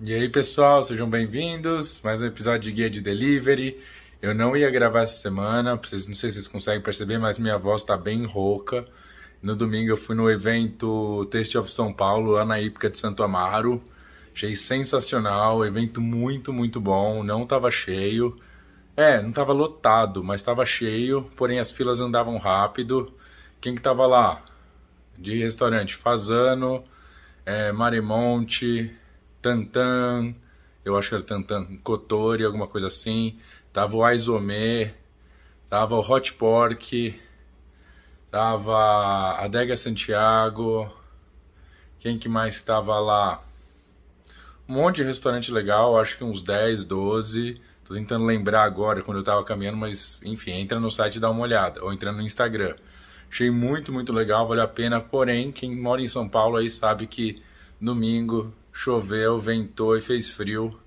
E aí, pessoal, sejam bem-vindos. Mais um episódio de Guia de Delivery. Eu não ia gravar essa semana, vocês, não sei se vocês conseguem perceber, mas minha voz está bem rouca. No domingo eu fui no evento Taste of São Paulo, lá na Ípica de Santo Amaro. Achei sensacional, evento muito, muito bom. Não estava cheio. É, não estava lotado, mas estava cheio, porém as filas andavam rápido. Quem que estava lá? De restaurante, Fazano, é, Maremonte, Tantan, eu acho que era Tantan, Kotori, alguma coisa assim. Tava o Aizome, tava o Hot Pork, tava a Adega Santiago. Quem que mais tava lá? Um monte de restaurante legal, acho que uns 10, 12. Tô tentando lembrar agora quando eu tava caminhando, mas enfim, entra no site e dá uma olhada, ou entra no Instagram. Achei muito, muito legal, valeu a pena. Porém, quem mora em São Paulo aí sabe que domingo choveu, ventou e fez frio.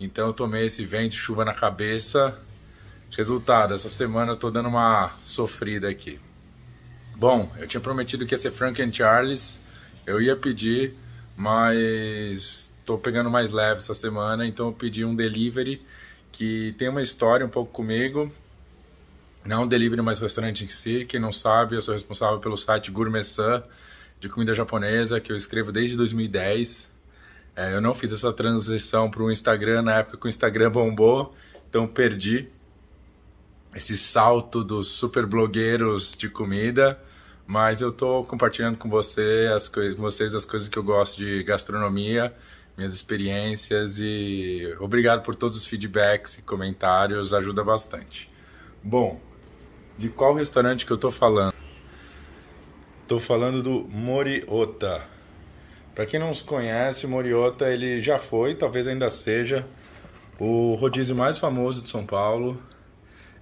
Então eu tomei esse vento, chuva na cabeça. Resultado, essa semana eu tô dando uma sofrida aqui. Bom, eu tinha prometido que ia ser Frank and Charles. Eu ia pedir, mas tô pegando mais leve essa semana, então eu pedi um delivery que tem uma história um pouco comigo. Não um delivery, mas restaurante em si. Quem não sabe, eu sou responsável pelo site Gourmet Sun, de comida japonesa, que eu escrevo desde 2010. É, eu não fiz essa transição para o Instagram na época que o Instagram bombou, então perdi esse salto dos super blogueiros de comida, mas eu estou compartilhando com, você as com vocês as coisas que eu gosto de gastronomia, minhas experiências e obrigado por todos os feedbacks e comentários, ajuda bastante. Bom, de qual restaurante que eu estou falando? Estou falando do Moriota para quem não os conhece, o Moriota ele já foi, talvez ainda seja, o rodízio mais famoso de São Paulo.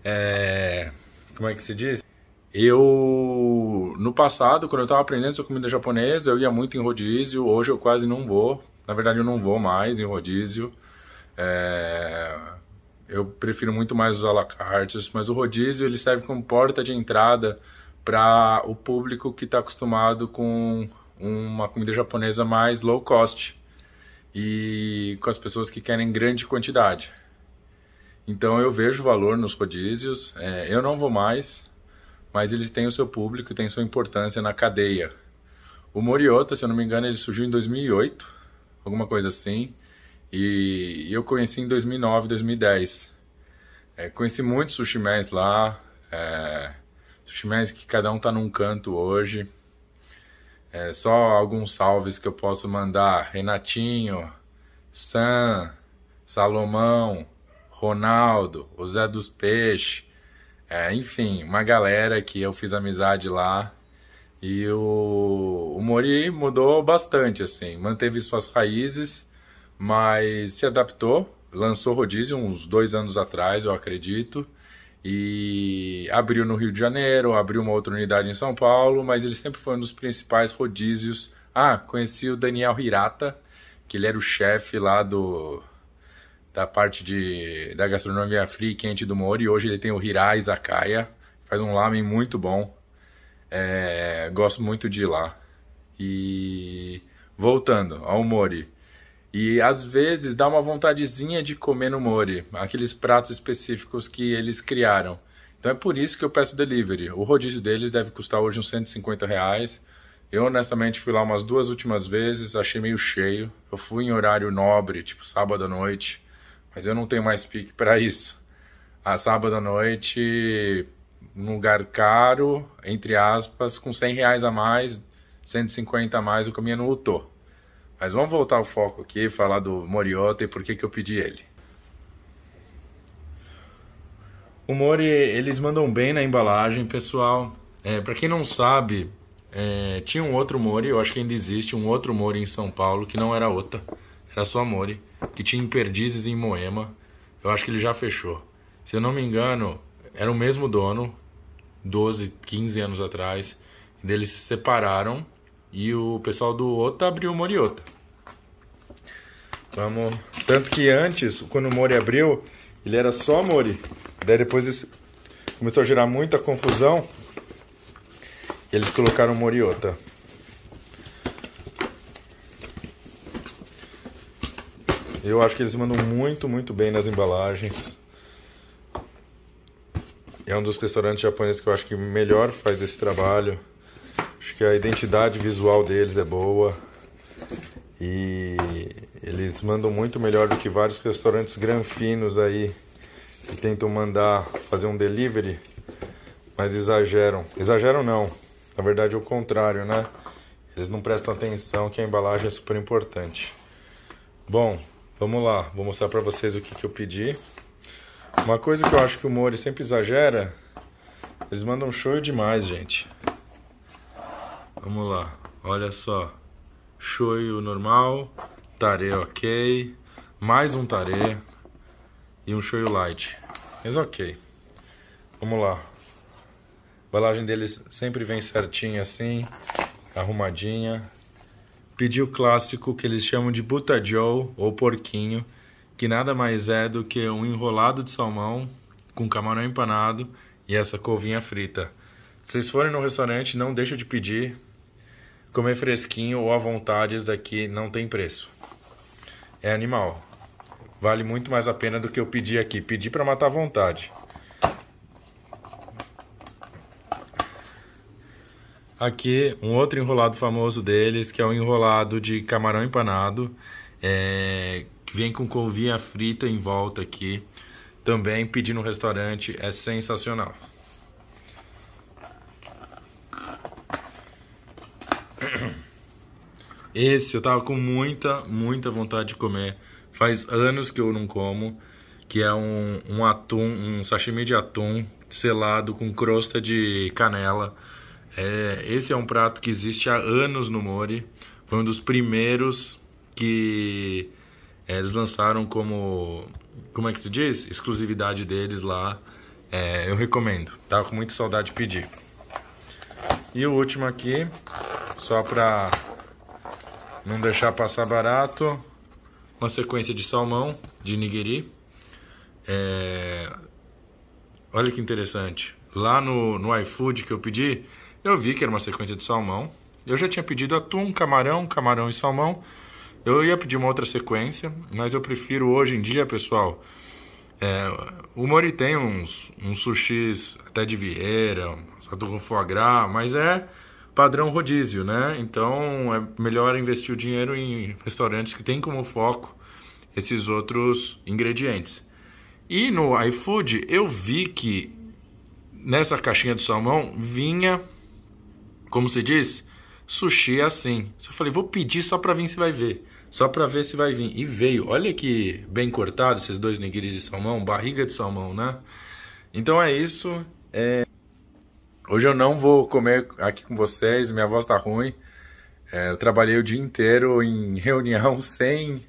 É... Como é que se diz? Eu, no passado, quando eu estava aprendendo sobre comida japonesa, eu ia muito em rodízio. Hoje eu quase não vou. Na verdade, eu não vou mais em rodízio. É... Eu prefiro muito mais os alacartes. la mas o rodízio ele serve como porta de entrada para o público que está acostumado com uma comida japonesa mais low cost e com as pessoas que querem grande quantidade. Então eu vejo valor nos rodízios, é, eu não vou mais, mas eles têm o seu público e têm sua importância na cadeia. O Moriota, se eu não me engano, ele surgiu em 2008, alguma coisa assim, e eu conheci em 2009, 2010. É, conheci muitos sushimés lá, é, que cada um está num canto hoje. É, só alguns salves que eu posso mandar: Renatinho, Sam, Salomão, Ronaldo, o Zé dos Peixes, é, enfim, uma galera que eu fiz amizade lá. E o, o Mori mudou bastante, assim, manteve suas raízes, mas se adaptou, lançou rodízio uns dois anos atrás, eu acredito e abriu no Rio de Janeiro, abriu uma outra unidade em São Paulo, mas ele sempre foi um dos principais rodízios. Ah, conheci o Daniel Hirata, que ele era o chefe lá do da parte de, da gastronomia fria e quente do Mori. Hoje ele tem o Hirai Izakaya, faz um lamen muito bom. É, gosto muito de ir lá. E voltando ao Mori, e às vezes dá uma vontadezinha de comer no Mori, aqueles pratos específicos que eles criaram. Então é por isso que eu peço delivery. O rodízio deles deve custar hoje uns 150 reais. Eu honestamente fui lá umas duas últimas vezes, achei meio cheio. Eu fui em horário nobre, tipo sábado à noite, mas eu não tenho mais pique para isso. A sábado à noite, num lugar caro, entre aspas, com 100 reais a mais, 150 a mais, eu comia no Utô. Mas vamos voltar ao foco aqui, falar do Moriota e por que, que eu pedi ele. O Mori, eles mandam bem na embalagem, pessoal. É, para quem não sabe, é, tinha um outro Mori, eu acho que ainda existe um outro Mori em São Paulo, que não era outra, era só Mori, que tinha imperdizes em Moema. Eu acho que ele já fechou. Se eu não me engano, era o mesmo dono, 12, 15 anos atrás. Eles se separaram e o pessoal do Ota abriu o Moriota. Vamos. Tanto que antes, quando o Mori abriu, ele era só Mori. Daí depois começou a gerar muita confusão. E eles colocaram Moriota. Eu acho que eles mandam muito, muito bem nas embalagens. É um dos restaurantes japoneses que eu acho que melhor faz esse trabalho. Acho que a identidade visual deles é boa e eles mandam muito melhor do que vários restaurantes granfinos aí que tentam mandar fazer um delivery, mas exageram. Exageram não, na verdade é o contrário, né? Eles não prestam atenção que a embalagem é super importante. Bom, vamos lá, vou mostrar para vocês o que, que eu pedi. Uma coisa que eu acho que o Mori sempre exagera, eles mandam show demais, gente. Vamos lá, olha só. Shoyu normal, tare ok, mais um tare e um shoyu light. Mas ok. Vamos lá. A embalagem deles sempre vem certinha assim, arrumadinha. Pedi o clássico que eles chamam de butajou ou porquinho, que nada mais é do que um enrolado de salmão com camarão empanado e essa couvinha frita. Se vocês forem no restaurante, não deixa de pedir, Comer fresquinho ou à vontade isso daqui não tem preço. É animal. Vale muito mais a pena do que eu pedi aqui. Pedi para matar à vontade. Aqui um outro enrolado famoso deles, que é o um enrolado de camarão empanado. É, que vem com couvinha frita em volta aqui. Também pedi no restaurante, é sensacional. Esse eu tava com muita, muita vontade de comer. Faz anos que eu não como, que é um, um atum, um sashimi de atum selado com crosta de canela. É, esse é um prato que existe há anos no Mori. Foi um dos primeiros que é, eles lançaram como, como é que se diz? Exclusividade deles lá. É, eu recomendo. Tava com muita saudade de pedir. E o último aqui, só para não deixar passar barato. Uma sequência de salmão, de nigiri. É... Olha que interessante. Lá no, no iFood que eu pedi, eu vi que era uma sequência de salmão. Eu já tinha pedido atum, camarão, camarão e salmão. Eu ia pedir uma outra sequência, mas eu prefiro hoje em dia, pessoal. É, o Mori tem uns, uns sushis até de Vieira, um foie gras, mas é padrão rodízio, né? Então é melhor investir o dinheiro em restaurantes que têm como foco esses outros ingredientes. E no iFood eu vi que nessa caixinha de salmão vinha, como se diz, sushi assim. Só falei, vou pedir só para ver se vai ver. Só para ver se vai vir. E veio. Olha que bem cortado esses dois nigiris de salmão, barriga de salmão, né? Então é isso. É... Hoje eu não vou comer aqui com vocês, minha voz tá ruim. É, eu trabalhei o dia inteiro em reunião sem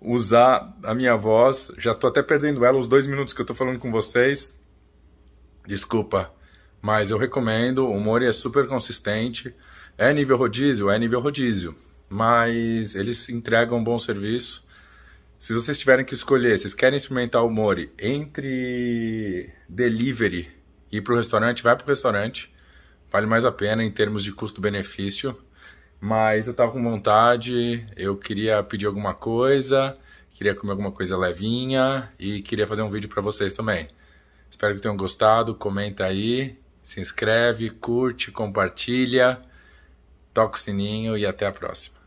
usar a minha voz. Já tô até perdendo ela, os dois minutos que eu tô falando com vocês. Desculpa, mas eu recomendo. O Mori é super consistente. É nível rodízio? É nível rodízio. Mas eles entregam um bom serviço. Se vocês tiverem que escolher, vocês querem experimentar o Mori entre delivery ir para o restaurante, vai para o restaurante. Vale mais a pena em termos de custo-benefício. Mas eu estava com vontade, eu queria pedir alguma coisa, queria comer alguma coisa levinha e queria fazer um vídeo para vocês também. Espero que tenham gostado, comenta aí, se inscreve, curte, compartilha, toca o sininho e até a próxima.